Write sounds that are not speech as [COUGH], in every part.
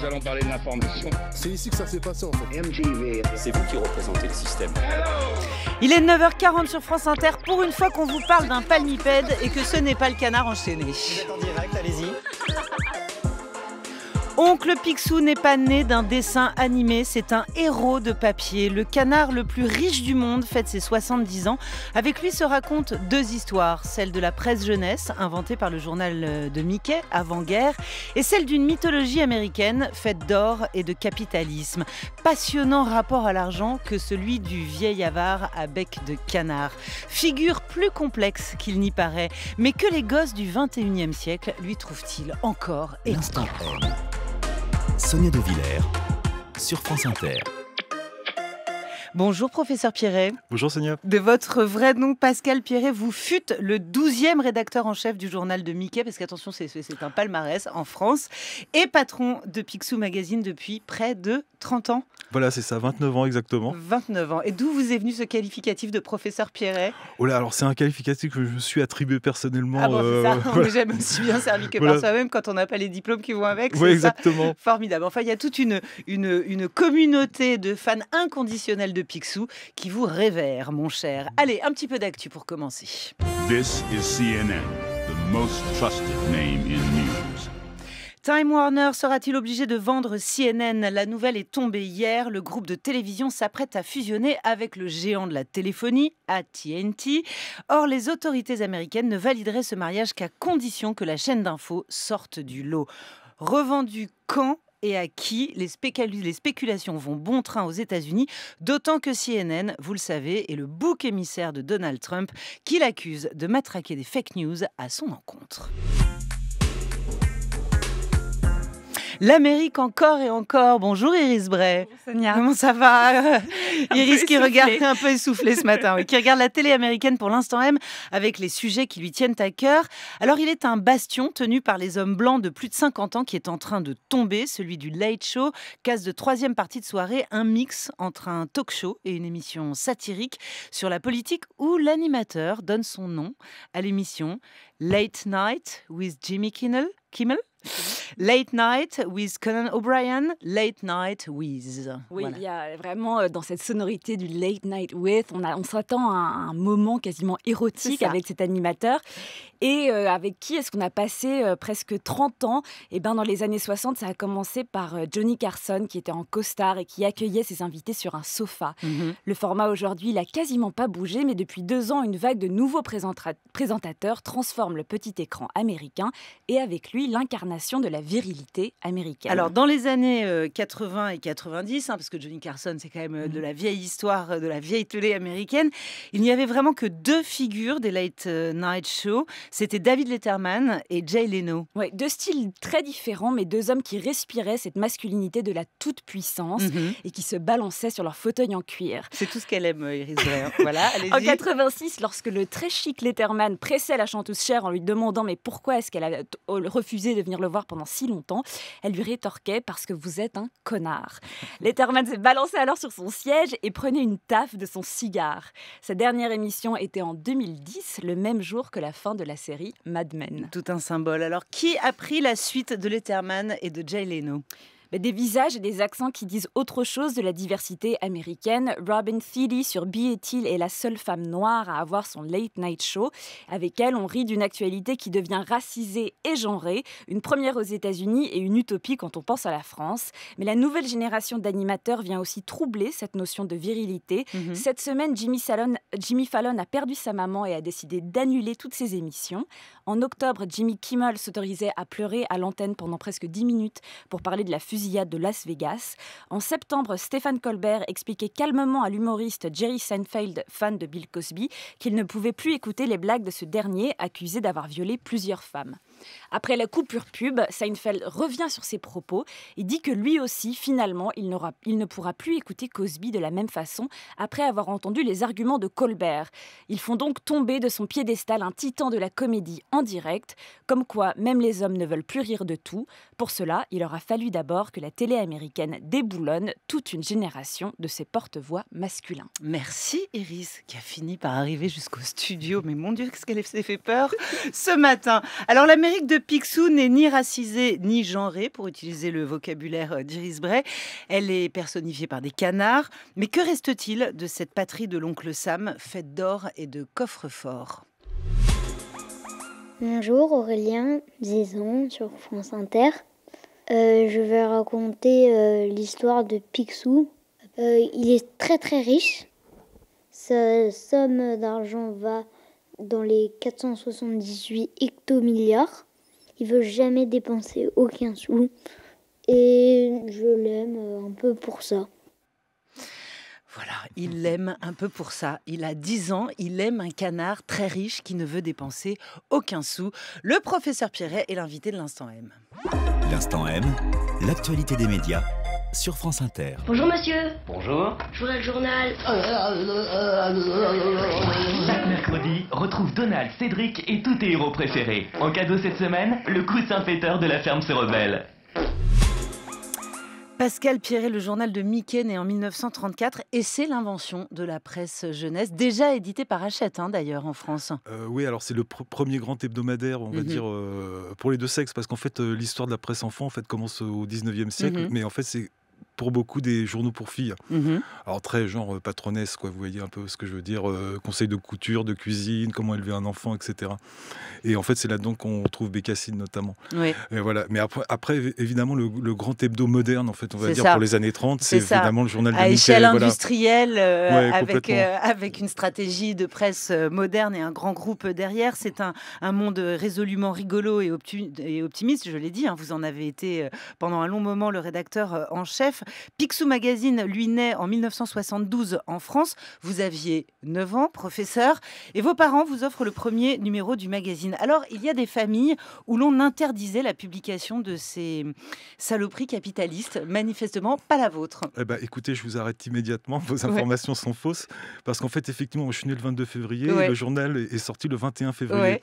nous allons parler de l'information. C'est ici que ça s'est passé en fait. MGV. C'est vous qui représentez le système. Il est 9h40 sur France Inter pour une fois qu'on vous parle d'un palmipède et que ce n'est pas le canard enchaîné. Vous en direct, allez-y. Oncle Picsou n'est pas né d'un dessin animé, c'est un héros de papier. Le canard le plus riche du monde fête ses 70 ans. Avec lui se racontent deux histoires, celle de la presse jeunesse, inventée par le journal euh, de Mickey avant-guerre, et celle d'une mythologie américaine faite d'or et de capitalisme. Passionnant rapport à l'argent que celui du vieil avare à bec de canard. Figure plus complexe qu'il n'y paraît, mais que les gosses du 21e siècle lui trouvent-ils encore et Sonia De Villers sur France Inter. Bonjour professeur Pierret. Bonjour Sonia. De votre vrai nom, Pascal Pierret, vous fûtes le 12e rédacteur en chef du journal de Mickey, parce qu'attention, c'est un palmarès en France, et patron de Picsou Magazine depuis près de 30 ans Voilà, c'est ça, 29 ans exactement. 29 ans. Et d'où vous est venu ce qualificatif de professeur Pierret Oh là, alors c'est un qualificatif que je me suis attribué personnellement. Ah ça, euh, [LAUGHS] on aussi bien servi que par soi-même quand on n'a pas les diplômes qui vont avec. Oui, exactement. Formidable. Enfin, il y a toute une, une, communauté de fans inconditionnels de Picsou qui vous révèrent, mon cher. Allez, un petit peu d'actu pour commencer. This is CNN, the most trusted name in news. Time Warner sera-t-il obligé de vendre CNN La nouvelle est tombée hier. Le groupe de télévision s'apprête à fusionner avec le géant de la téléphonie, ATT. Or, les autorités américaines ne valideraient ce mariage qu'à condition que la chaîne d'infos sorte du lot. Revendu quand et à qui les, les, spéculations vont bon train aux États-Unis, d'autant que CNN, vous le savez, est le bouc émissaire de Donald Trump, qui l'accuse de matraquer des fake news à son encontre l'Amérique encore et encore. Bonjour Iris Bray. Bonjour Sonia. Comment ça va [LAUGHS] [LAUGHS] Iris qui regarde un peu essoufflée ce matin, qui regarde la télé américaine pour l'instant même avec les sujets qui lui tiennent à cœur. Alors il est un bastion tenu par les hommes blancs de plus de 50 ans qui est en train de tomber, celui du Late Show, casse de troisième partie de soirée, un mix entre un talk show et une émission satirique sur la politique où l'animateur donne son nom à l'émission Late Night with Jimmy Kimmel. Kimmel Late Night with Conan O'Brien, Late Night with. Oui, il y a vraiment euh, dans cette sonorité du Late Night with, on, on s'attend à un moment quasiment érotique avec cet animateur et euh, avec qui est-ce qu'on a passé euh, presque 30 ans Et eh ben dans les années 60, ça a commencé par Johnny Carson qui était en costard et qui accueillait ses invités sur un sofa. Mm-hmm. Le format aujourd'hui, il n'a quasiment pas bougé, mais depuis deux ans, une vague de nouveaux présentateurs transforme le petit écran américain et avec lui l'incarnation de la virilité américaine. Alors, dans les années 80 euh, et 90, hein, parce que Johnny Carson, c'est quand même euh, mm-hmm. de la vieille histoire, euh, de la vieille télé américaine, il n'y avait vraiment que deux figures des late night show. C'était David Letterman et Jay Leno. Ouais, deux styles très différents, mais deux hommes qui respiraient cette masculinité de la toute-puissance mm-hmm. et qui se balançaient sur leur fauteuil en cuir. C'est tout ce qu'elle aime, Iris hein. voilà, [LAUGHS] en 86, lorsque le très chic Letterman pressait la chanteuse Cher en lui demandant mais pourquoi est-ce qu'elle a refusé de venir le voir pendant si longtemps. Elle lui rétorquait parce que vous êtes un connard. [LAUGHS] Letterman s'est balancé alors sur son siège et prenait une taffe de son cigare. Sa dernière émission était en 2010, le même jour que la fin de la série Mad Men. Tout un symbole. Alors, qui a pris la suite de Letterman et de Jay Leno bah, des visages et des accents qui disent autre chose de la diversité américaine. Robin Thilly sur Be » est la seule femme noire à avoir son late night show. Avec elle, on rit d'une actualité qui devient racisée et genrée, une première aux États-Unis et une utopie quand on pense à la France. Mais la nouvelle génération d'animateurs vient aussi troubler cette notion de virilité. Mhm. Cette semaine, Jimmy, Jimmy Fallon a perdu sa maman et a décidé d'annuler toutes ses émissions. En octobre, Jimmy Kimmel s'autorisait à pleurer à l'antenne pendant presque 10 minutes pour parler de la fusion de Las Vegas. En septembre, Stéphane Colbert expliquait calmement à l'humoriste Jerry Seinfeld, fan de Bill Cosby, qu'il ne pouvait plus écouter les blagues de ce dernier accusé d'avoir violé plusieurs femmes. Après la coupure pub, Seinfeld revient sur ses propos et dit que lui aussi, finalement, il, il ne pourra plus écouter Cosby de la même façon après avoir entendu les arguments de Colbert. Ils font donc tomber de son piédestal un titan de la comédie en direct, comme quoi même les hommes ne veulent plus rire de tout. Pour cela, il aura fallu d'abord que la télé américaine déboulonne toute une génération de ses porte-voix masculins. Merci Iris, qui a fini par arriver jusqu'au studio. Mais mon Dieu, qu'est-ce qu'elle s'est fait peur ce matin. Alors la de Picsou n'est ni racisée ni genrée, pour utiliser le vocabulaire euh, d'Iris Bray. Elle est personnifiée par des canards. Mais que reste-t-il de cette patrie de l'oncle Sam, faite d'or et de coffres-forts Bonjour Aurélien, 10 ans, sur France Inter. Euh, je vais raconter euh, l'histoire de Picsou. il est très très riche. Sa somme d'argent va dans les 478 hectomilliards. Il veut jamais dépenser aucun sou. Et je l'aime un peu pour ça. Voilà, il l'aime un peu pour ça. Il a 10 ans, il aime un canard très riche qui ne veut dépenser aucun sou. Le professeur Pierret est l'invité de l'Instant M. L'Instant M, l'actualité des médias sur France Inter. Bonjour monsieur. Bonjour. Je voudrais le journal mercredi, retrouve Donald, Cédric et tous tes héros préférés. En cadeau cette semaine, le coussin fêteur de la ferme se rebelle. Pascal Pierret, le journal de Mickey, né en 1934, et c'est l'invention de la presse jeunesse, déjà édité par Hachette hein, d'ailleurs en France. Euh, oui, alors c'est le premier grand hebdomadaire, on va mhm. dire, euh, pour les deux sexes, parce qu'en fait, euh, l'histoire de la presse enfant en fait, commence au 19e siècle, mhm. mais en fait, c'est pour beaucoup des journaux pour filles. Mhm. Alors très genre euh, patronesse, quoi, vous voyez un peu ce que je veux dire, euh, Conseil conseils de couture, de cuisine, comment élever un enfant, etc. Et en fait, c'est là-dedans qu'on trouve Bécassine notamment. Oui. voilà. Mais après, après évidemment, le, grand hebdo moderne, en fait, on va dire pour les années 30, c'est évidemment le journal de À échelle industrielle, euh, avec, avec une stratégie de presse moderne et un grand groupe derrière, c'est un, un, monde résolument rigolo et, optimiste, je l'ai dit, hein. vous en avez été pendant un long moment le rédacteur en chef. Picsou Magazine, lui, naît en 1972 en France. Vous aviez 9 ans, professeur, et vos parents vous offrent le premier numéro du magazine. Alors, il y a des familles où l'on interdisait la publication de ces saloperies capitalistes. Manifestement, pas la vôtre. Eh ben, écoutez, je vous arrête immédiatement. Vos informations sont fausses. Parce qu'en fait, effectivement, je suis né le 22 février. le journal est sorti le 21 février.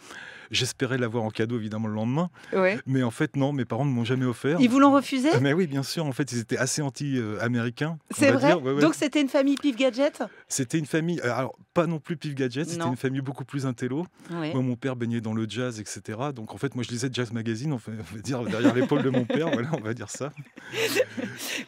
J'espérais l'avoir en cadeau, évidemment, le lendemain. Mais en fait, non, mes parents ne m'ont jamais offert. Ils vous l'ont refusé Mais oui, bien sûr. En fait, ils étaient assez euh, américain C'est vrai. Donc c'était une famille Pif Gadget C'était une famille, euh, alors pas non plus Pif Gadget, c'était une famille beaucoup plus intello. Moi, mon père baignait dans le jazz, etc. Donc en fait, moi je lisais Jazz Magazine, on, va dire derrière l'épaule de mon [LAUGHS] père, voilà, on va dire ça.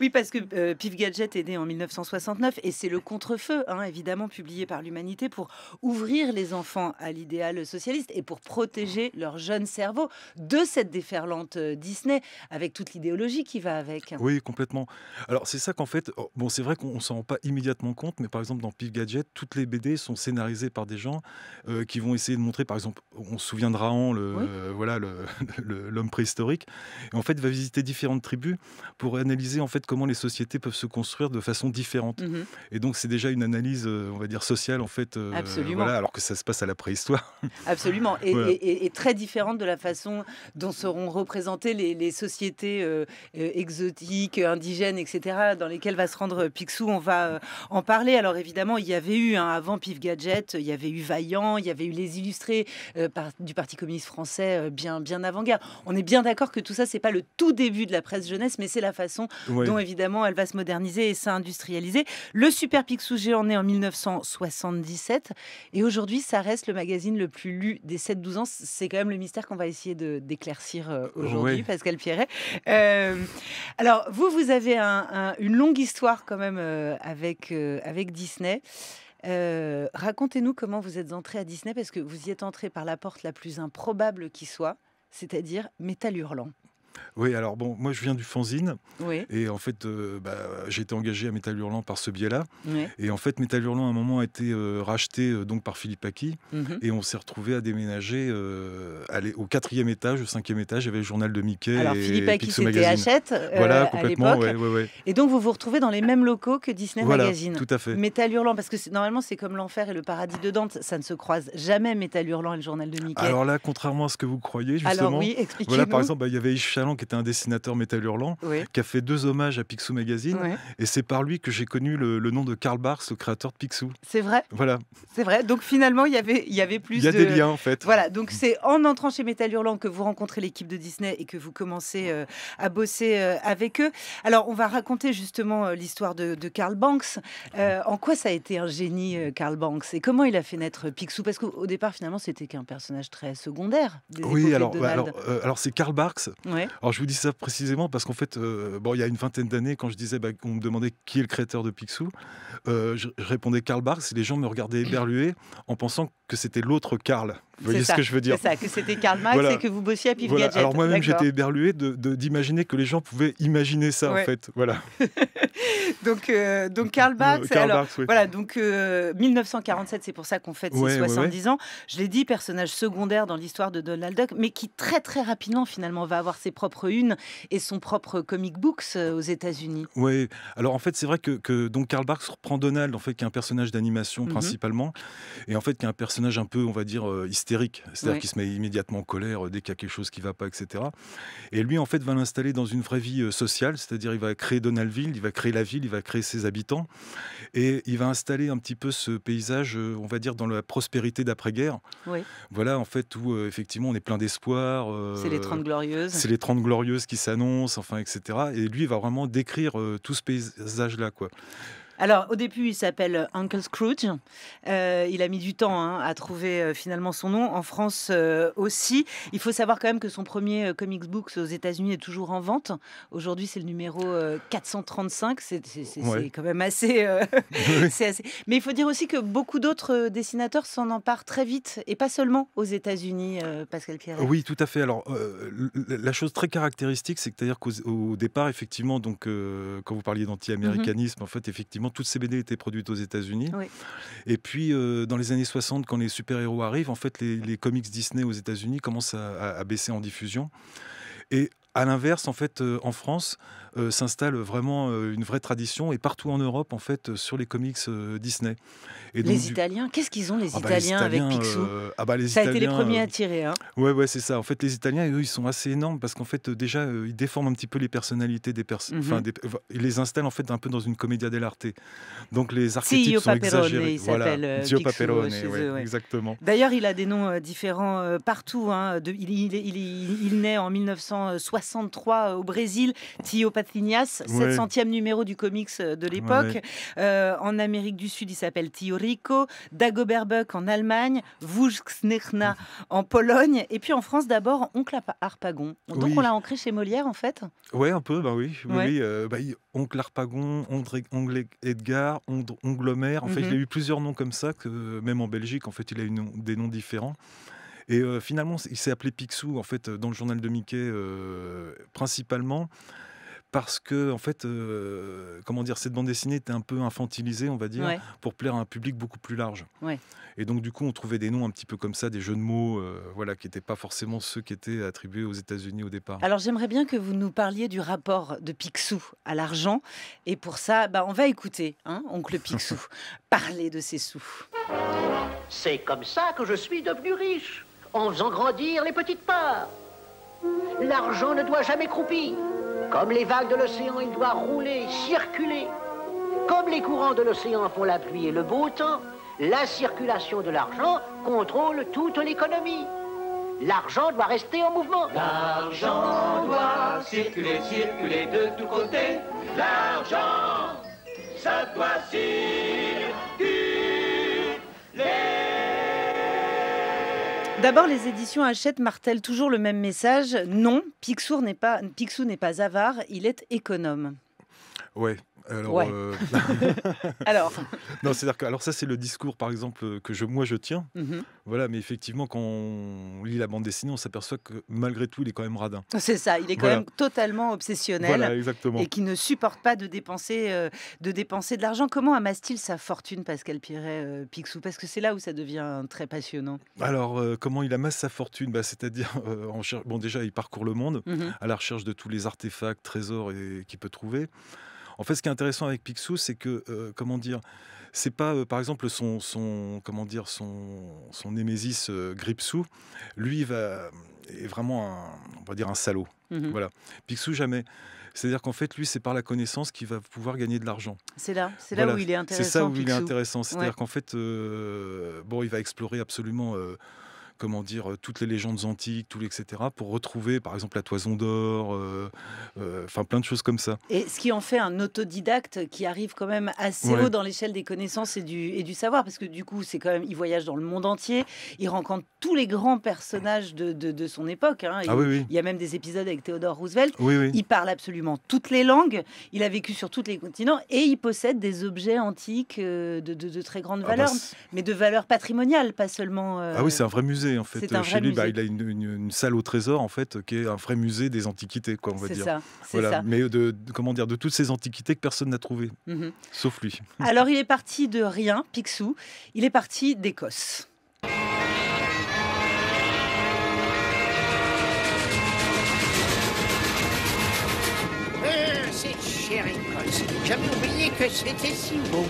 Oui, parce que euh, Pif Gadget est né en 1969 et c'est le contre hein, évidemment, publié par l'humanité pour ouvrir les enfants à l'idéal socialiste et pour protéger leur jeune cerveau de cette déferlante Disney avec toute l'idéologie qui va avec. Oui, complètement. Alors c'est ça qu'en fait, oh, bon c'est vrai qu'on s'en rend pas immédiatement compte, mais par exemple dans Pif Gadget, toutes les BD sont scénarisées par des gens euh, qui vont essayer de montrer, par exemple, on se souviendra en le euh, voilà [LAUGHS] l'homme préhistorique, et en fait va visiter différentes tribus pour analyser en fait comment les sociétés peuvent se construire de façon différente. Mmh et donc c'est déjà une analyse, euh, on va dire sociale en fait, alors que ça se passe à la préhistoire. [LAUGHS] Absolument, et, très différente de la façon dont seront représentées les sociétés exotiques, indigènes etc., dans lesquelles va se rendre Picsou, on va euh, en parler. Alors évidemment, il y avait eu un hein, avant Pif Gadget, il y avait eu Vaillant, il y avait eu les illustrés euh, par, du Parti communiste français euh, bien, bien avant-guerre. On est bien d'accord que tout ça, c'est pas le tout début de la presse jeunesse, mais c'est la façon dont évidemment elle va se moderniser et s'industrialiser. Le Super Picsou géant né en 1977 et aujourd'hui, ça reste le magazine le plus lu des 7-12 ans. C'est quand même le mystère qu'on va essayer d'éclaircir aujourd'hui, parce Pascal Pierret. alors vous, vous avez un une longue histoire quand même euh, euh, avec, Disney. Euh, racontez-nous comment vous êtes entré à Disney, parce que vous y êtes entré par la porte la plus improbable qui soit, c'est-à-dire Métal Hurlant. Oui, alors bon, moi je viens du fanzine. Et en fait, euh, bah, j'ai été engagé à Métal Hurlant par ce biais-là. Et en fait, Métal Hurlant, à un moment, a été euh, racheté euh, donc par Philippe Aki. Mhm. Et on s'est retrouvé à déménager aller, au quatrième étage, au cinquième étage. Il y avait le journal de Mickey. Alors, et, Philippe Aki, c'était Hachette. voilà, complètement. À l'époque. Et donc, vous vous retrouvez dans les mêmes locaux que Disney Magazine. Tout à fait. Métal Hurlant, parce que normalement, c'est comme l'enfer et le paradis de Dante. Ça ne se croise jamais, Métal Hurlant et le journal de Mickey. Alors là, contrairement à ce que vous croyez, justement. oui, expliquez Voilà, par exemple, bah, il y avait qui était un dessinateur métal hurlant, qui a fait deux hommages à Picsou Magazine. Et c'est par lui que j'ai connu le, nom de Karl Barks, le créateur de Picsou. C'est vrai. Voilà. C'est vrai. Donc finalement, il y avait, il y avait plus. Il y a des liens en fait. Voilà. Donc c'est en entrant chez Métal Hurlant que vous rencontrez l'équipe de Disney et que vous commencez euh, à bosser euh, avec eux. Alors on va raconter justement euh, l'histoire de, Karl Banks. en quoi ça a été un génie, Karl Banks, et comment il a fait naître Picsou Parce qu'au départ, finalement, c'était qu'un personnage très secondaire. oui, alors, bah, alors, alors c'est Karl Barks. Oui. Alors je vous dis ça précisément parce qu'en fait, euh, bon, il y a une vingtaine d'années, quand je disais, bah, on me demandait qui est le créateur de Picsou, euh, je, répondais Karl Barks et les gens me regardaient éberlués en pensant que c'était l'autre Karl. Vous voyez ce que je veux dire C'est ça, que c'était Karl Marx et que vous bossiez à Pif Alors moi-même, j'étais éberlué d'imaginer de, que les gens pouvaient imaginer ça, en fait. Voilà. [LAUGHS] [LAUGHS] Euh, donc, donc Karl Barks. alors, Voilà, donc 1947, euh, c'est pour ça qu'on fête ses 70 ans. Je l'ai dit, personnage secondaire dans l'histoire de Donald Duck, mais qui très très rapidement finalement va avoir ses propres unes et son propre comic books euh, aux États-Unis. Oui. Alors en fait, c'est vrai que, donc Karl Barks reprend Donald, en fait, qui est un personnage d'animation mhm. principalement, et en fait qui est un personnage un peu, on va dire, hystérique, c'est-à-dire qui se met immédiatement en colère dès qu'il y a quelque chose qui va pas, etc. Et lui, en fait, va l'installer dans une vraie vie sociale, c'est-à-dire il va créer Donaldville, il va créer la ville, il va créer ses habitants, et il va installer un petit peu ce paysage, euh, on va dire, dans la prospérité d'après-guerre. Voilà, en fait, où euh, effectivement on est plein d'espoir. Euh, c'est les 30 glorieuses. C'est les trente glorieuses qui s'annoncent, enfin, etc. Et lui, il va vraiment décrire tout ce paysage-là, quoi. Alors, au début, il s'appelle euh, Uncle Scrooge. Euh, il a mis du temps hein, à trouver euh, finalement son nom. En France aussi. Il faut savoir quand même que son premier comic book aux États-Unis est toujours en vente. Aujourd'hui, c'est le numéro 435. C'est quand même [LAUGHS] [LAUGHS] assez, Mais il faut dire aussi que beaucoup d'autres dessinateurs s'en emparent très vite et pas seulement aux États-Unis, Pascal Pierre. Oui, tout à fait. Alors, la chose très caractéristique, c'est-à-dire qu'au départ, effectivement, donc quand vous parliez d'anti-américanisme, mhm. en fait, effectivement, toutes ces BD étaient produites aux États-Unis. Et puis, euh, dans les années 60, quand les super-héros arrivent, en fait, les, comics Disney aux États-Unis commencent à, baisser en diffusion. Et à l'inverse, en fait, euh, en France, euh, s'installe vraiment euh, une vraie tradition et partout en Europe en fait euh, sur les comics Disney. Et les Italiens, qu'est-ce qu'ils ont les, ah bah, Italiens avec Picsou ah bah, Ça Italiens, a été les premiers à tirer. Hein. Ouais ouais c'est ça. En fait les Italiens eux ils sont assez énormes parce qu'en fait déjà ils déforment un petit peu les personnalités des personnes. Mhm. Ils les installent en fait un peu dans une comédia dell'arte. Donc les archétypes sont exagérés. Il s'appelle Dio Paperone, exactement. D'ailleurs il a des noms différents partout. Hein, il, il, il, il, naît en 1963 au Brésil. Tio ouais. 700e numéro du comics euh, de l'époque. Euh, en Amérique du Sud, il s'appelle Tiorico. Dagobert Buck en Allemagne. Vujksnechna en Pologne. Et puis en France, d'abord, Oncle Arpagon. Donc on l'a ancré chez Molière, en fait Oui, un peu, bah oui. Euh, bah, oncle Arpagon, Oncle, Edgar, oncle, En fait, il a mhm. eu plusieurs noms comme ça, que même en Belgique, en fait, il a eu des noms différents. Et finalement, il s'est appelé Picsou, en fait, dans le journal de Mickey, principalement parce que en fait, euh, comment dire, cette bande dessinée était un peu infantilisée, on va dire, pour plaire à un public beaucoup plus large. Et donc du coup, on trouvait des noms un petit peu comme ça, des jeux de mots, euh, voilà, qui n'étaient pas forcément ceux qui étaient attribués aux États-Unis au départ. Alors j'aimerais bien que vous nous parliez du rapport de Picsou à l'argent, et pour ça, bah, on va écouter, hein, oncle Picsou, [LAUGHS] parler de ses sous. C'est comme ça que je suis devenu riche, en faisant grandir les petites parts. L'argent ne doit jamais croupir. Comme les vagues de l'océan, il doit rouler, circuler. Comme les courants de l'océan font la pluie et le beau temps, la circulation de l'argent contrôle toute l'économie. L'argent doit rester en mouvement. L'argent doit circuler, circuler de tous côtés. L'argent, ça doit circuler. D'abord, les éditions Hachette Martel, toujours le même message. Non, Picsou n'est pas, pas avare, il est économe. Ouais, alors, euh, [LAUGHS] alors. [LAUGHS] non, c'est-à-dire que alors ça c'est le discours par exemple que je moi je tiens. Mhm. Voilà, mais effectivement quand on lit la bande dessinée, on s'aperçoit que malgré tout, il est quand même radin. [LAUGHS] C'est ça, il est quand même totalement obsessionnel exactement. et qui ne supporte pas de dépenser euh, de dépenser de l'argent. Comment amasse-t-il sa fortune Pascal Piret euh, pixou parce que c'est là où ça devient très passionnant. Alors comment il amasse sa fortune bah, c'est-à-dire en bon déjà il parcourt le monde mhm. à la recherche de tous les artefacts, trésors et qu'il peut trouver. En fait, ce qui est intéressant avec Picsou, c'est que, euh, comment dire, c'est pas, euh, par exemple, son, son, comment dire, son, son némésis euh, Gripsou. Lui, va, est vraiment, on va dire, un salaud. Mmh voilà. Picsou, jamais. C'est-à-dire qu'en fait, lui, c'est par la connaissance qu'il va pouvoir gagner de l'argent. C'est là, c'est là où il est intéressant. C'est ça où il est intéressant. C'est-à-dire qu'en fait, bon, il va explorer absolument comment dire, euh, toutes les légendes antiques, tout, etc., pour retrouver, par exemple, la toison d'or, euh, euh, enfin plein de choses comme ça. Et ce qui en fait un autodidacte qui arrive quand même assez haut dans l'échelle des connaissances et du, et du savoir, parce que du coup, c'est quand même, il voyage dans le monde entier, il rencontre tous les grands personnages de, de, son époque. Hein. Ah il, y a même des épisodes avec Theodore Roosevelt. Oui, il parle absolument toutes les langues, il a vécu sur tous les continents et il possède des objets antiques de, de très grande ah valeur, bah, mais de valeur patrimoniale, pas seulement. Ah oui, c'est un vrai musée fait euh, chez lui. Bah, il a une, salle au trésor en fait qui est un vrai musée des antiquités quoi on va dire. Ça, Mais de, comment dire de toutes ces antiquités que personne n'a trouvées mhm. sauf lui. Alors il est parti de rien, Picsou. Il est parti d'Écosse. Euh, cette Écosse, j'avais oublié que c'était si beau.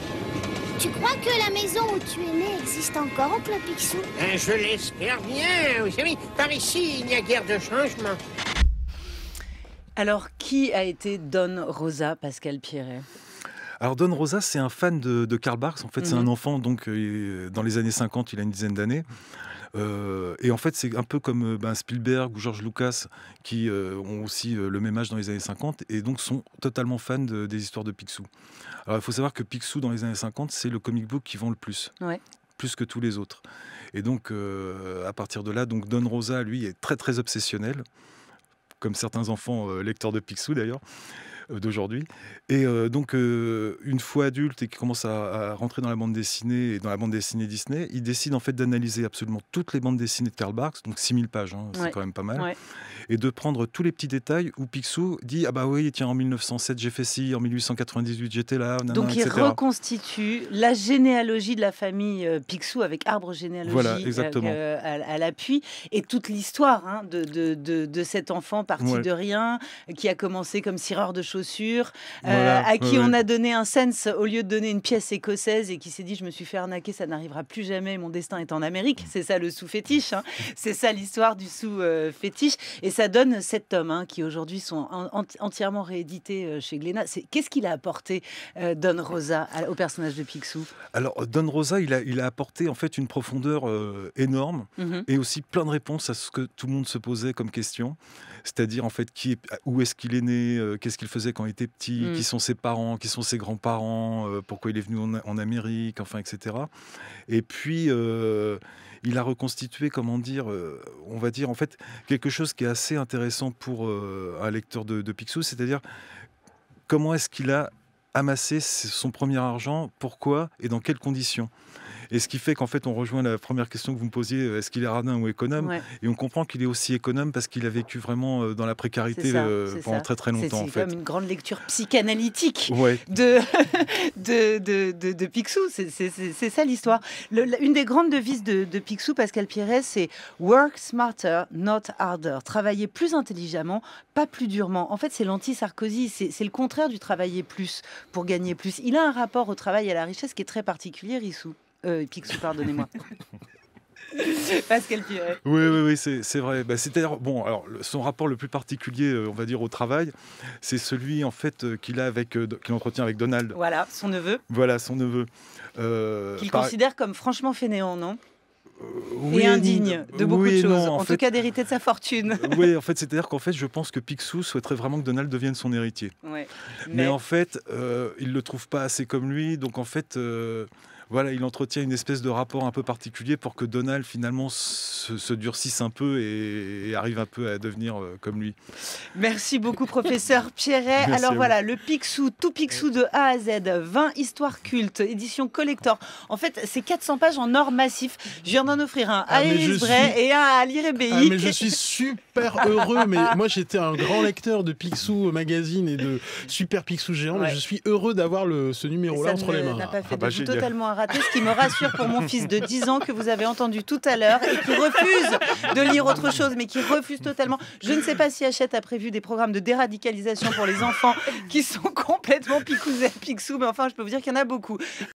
Tu crois que la maison où tu es né existe encore, oncle Picsou euh, Je l'espère bien. Vous savez, par ici, il n'y a guère de changement. Alors, qui a été Don Rosa, Pascal Pierret alors Don Rosa, c'est un fan de, de, Karl Barks. En fait, c'est un mhm. enfant, donc euh, dans les années 50, il a une dizaine d'années. Euh, et en fait, c'est un peu comme ben, Spielberg ou George Lucas qui ont aussi le même âge dans les années 50 et donc sont totalement fans des histoires de Picsou il faut savoir que Picsou, dans les années 50, c'est le comic book qui vend le plus. Plus que tous les autres. Et donc, euh, à partir de là, donc Don Rosa, lui, est très très obsessionnel, comme certains enfants euh, lecteurs de Picsou d'ailleurs. Euh, d'aujourd'hui. Et euh, donc, euh, une fois adulte et qui commence à, rentrer dans la bande dessinée et dans la bande dessinée Disney, il décide en fait d'analyser absolument toutes les bandes dessinées de Karl Barks, donc 6000 pages, hein, c'est quand même pas mal, et de prendre tous les petits détails où Picsou dit Ah bah oui, tiens, en 1907, j'ai fait ci, en 1898, j'étais là. donc, il reconstitue la généalogie de la famille Picsou avec arbre généalogique à, l'appui et toute l'histoire hein, de, de, de, cet enfant parti de rien qui a commencé comme sireur de choses chaussures, euh, à qui on a donné un sens au lieu de donner une pièce écossaise et qui s'est dit je me suis fait arnaquer, ça n'arrivera plus jamais, mon destin est en Amérique. C'est ça le sous-fétiche, hein. c'est ça l'histoire du sous-fétiche. Et ça donne sept tomes hein, qui aujourd'hui sont entièrement réédités euh, chez Glénat. Qu'est-ce qu'il a apporté euh, Don Rosa au personnage de Picsou Alors Don Rosa, il a, il a apporté en fait une profondeur énorme mhm. et aussi plein de réponses à ce que tout le monde se posait comme question, c'est-à-dire en fait qui où est-ce qu'il est né, qu'est-ce qu'il faisait quand il était petit, mm. qui sont ses parents, qui sont ses grands-parents, euh, pourquoi il est venu en, Amérique, enfin, etc. Et puis, euh, il a reconstitué, comment dire, euh, on va dire, en fait, quelque chose qui est assez intéressant pour un lecteur de, de c'est-à-dire comment est-ce qu'il a amassé son premier argent, pourquoi et dans quelles conditions. Et ce qui fait qu'en fait, on rejoint la première question que vous me posiez, euh, est-ce qu'il est radin ou économe Et on comprend qu'il est aussi économe parce qu'il a vécu vraiment euh, dans la précarité euh, pendant très très longtemps. C'est comme une grande lecture psychanalytique [LAUGHS] de, de, de, Picsou. C'est ça l'histoire. Une des grandes devises de, de Picsou, Pascal Pierret, c'est Work smarter, not harder. Travailler plus intelligemment, pas plus durement. En fait, c'est l'anti-Sarkozy. C'est le contraire du travailler plus pour gagner plus. Il a un rapport au travail et à la richesse qui est très particulier, Issou. Euh, Picsou, pardonnez-moi. [LAUGHS] Pascal Piret. Oui, oui, oui, c'est vrai. Bah, cest bon, alors, son rapport le plus particulier, euh, on va dire, au travail, c'est celui, en fait, euh, qu'il a avec, euh, qu'il entretient avec Donald. Voilà, son neveu. Voilà, son neveu. qu'il considère comme franchement fainéant, non oui, et indigne de beaucoup de choses, en, tout cas d'hériter de sa fortune. [LAUGHS] Oui, en fait, c'est-à-dire qu'en fait, je pense que Picsou souhaiterait vraiment que Donald devienne son héritier. mais... en fait, il il le trouve pas assez comme lui, donc en fait, voilà, il entretient une espèce de rapport un peu particulier pour que Donald finalement se, durcisse un peu et, arrive un peu à devenir euh, comme lui. Merci beaucoup, [LAUGHS] professeur Pierret. Alors voilà, le Picsou, tout Picsou de A à Z, 20 histoires cultes, édition collector. En fait, c'est 400 pages en or massif. Je viens d'en offrir un à ah, et un à Ali ah, mais je suis super heureux. Mais moi, j'étais un grand lecteur de Picsou magazine et de Super Picsou géant. je suis heureux d'avoir ce numéro-là entre les mains. Pas ah, bah, totalement raté, ce qui me rassure pour mon fils de 10 ans que vous avez entendu tout à l'heure et qui refuse de lire autre chose, mais qui refuse totalement. Je ne sais pas si Hachette a prévu des programmes de déradicalisation pour les enfants qui sont complètement picousés à mais enfin, je peux vous dire qu'il y en a beaucoup.